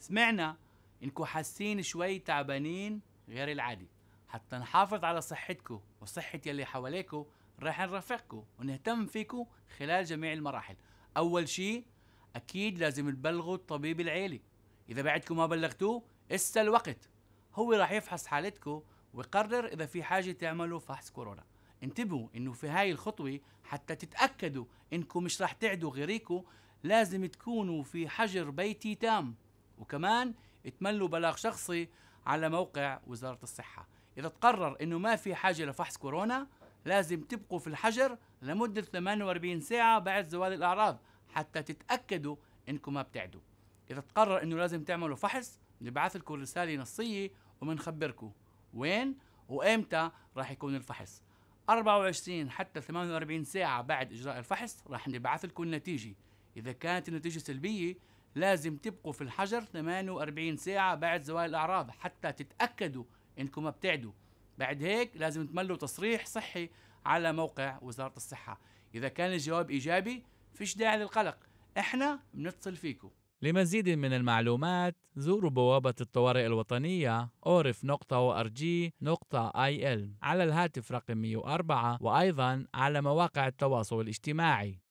سمعنا انكم حاسين شوي تعبانين غير العادي حتى نحافظ على صحتكم وصحة يلي حواليكم رح نرافقكم ونهتم فيكم خلال جميع المراحل أول شيء أكيد لازم تبلغوا الطبيب العيلي إذا بعدكم ما بلغتوه إسا الوقت هو راح يفحص حالتكم ويقرر إذا في حاجة تعملوا فحص كورونا انتبهوا انه في هاي الخطوة حتى تتأكدوا انكم مش رح تعدوا غيريكم لازم تكونوا في حجر بيتي تام وكمان تملوا بلاغ شخصي على موقع وزارة الصحة إذا تقرر أنه ما في حاجة لفحص كورونا لازم تبقوا في الحجر لمدة 48 ساعة بعد زوال الأعراض حتى تتأكدوا أنكم ما بتعدوا إذا تقرر أنه لازم تعملوا فحص نبعث لكم رسالة نصية ومنخبركم وين وإمتى راح يكون الفحص 24 حتى 48 ساعة بعد إجراء الفحص راح نبعث لكم النتيجة إذا كانت النتيجة سلبية لازم تبقوا في الحجر 48 ساعة بعد زوال الأعراض حتى تتأكدوا إنكم ابتعدوا بعد هيك لازم تملوا تصريح صحي على موقع وزارة الصحة إذا كان الجواب إيجابي فيش داعي للقلق إحنا بنتصل فيكم لمزيد من المعلومات زوروا بوابة الطوارئ الوطنية orif.org.il على الهاتف رقم 104 وأيضا على مواقع التواصل الاجتماعي